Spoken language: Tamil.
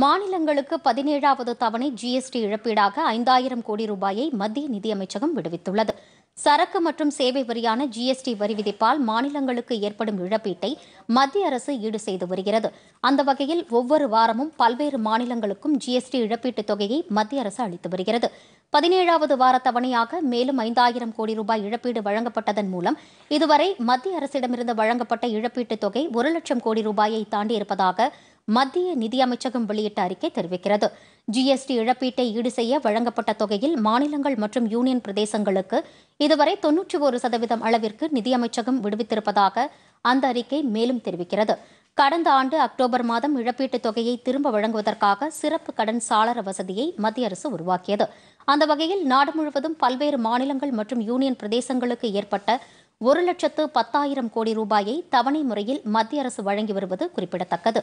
மாநிலங்களுக்கு பதினேழாவது தவணை ஜிஎஸ்டி இழப்பீடாக ஐந்தாயிரம் கோடி ரூபாயை மத்திய நிதியமைச்சகம் விடுவித்துள்ளது சரக்கு மற்றும் சேவை வரியான ஜிஎஸ்டி வரி விதிப்பால் மாநிலங்களுக்கு ஏற்படும் இழப்பீட்டை மத்திய அரசு ஈடு செய்து வருகிறது அந்த வகையில் ஒவ்வொரு வாரமும் பல்வேறு மாநிலங்களுக்கும் ஜிஎஸ்டி இழப்பீட்டுத் தொகையை மத்திய அரசு அளித்து வருகிறது பதினேழாவது வார தவணையாக மேலும் ஐந்தாயிரம் கோடி ரூபாய் இழப்பீடு வழங்கப்பட்டதன் மூலம் இதுவரை மத்திய அரசிடமிருந்து வழங்கப்பட்ட இழப்பீட்டுத் தொகை ஒரு லட்சம் கோடி ரூபாயை தாண்டியிருப்பதாக மத்திய நிதியமைச்சகம் வெளியிட்ட அறிக்கை தெரிவிக்கிறது ஜிஎஸ்டி இழப்பீட்டை ஈடு செய்ய வழங்கப்பட்ட தொகையில் மாநிலங்கள் மற்றும் யூனியன் பிரதேசங்களுக்கு இதுவரை தொன்னூற்றி ஒரு சதவீதம் அளவிற்கு நிதியமைச்சகம் விடுவித்திருப்பதாக அந்த அறிக்கை மேலும் தெரிவிக்கிறது கடந்த ஆண்டு அக்டோபர் மாதம் இழப்பீட்டுத் தொகையை திரும்ப வழங்குவதற்காக சிறப்பு கடன் சாளர வசதியை மத்திய அரசு உருவாக்கியது அந்த வகையில் நாடு முழுவதும் பல்வேறு மாநிலங்கள் மற்றும் யூனியன் பிரதேசங்களுக்கு ஏற்பட்ட ஒரு லட்சத்து பத்தாயிரம் கோடி ரூபாயை தவணை முறையில் மத்திய அரசு வழங்கி வருவது குறிப்பிடத்தக்கது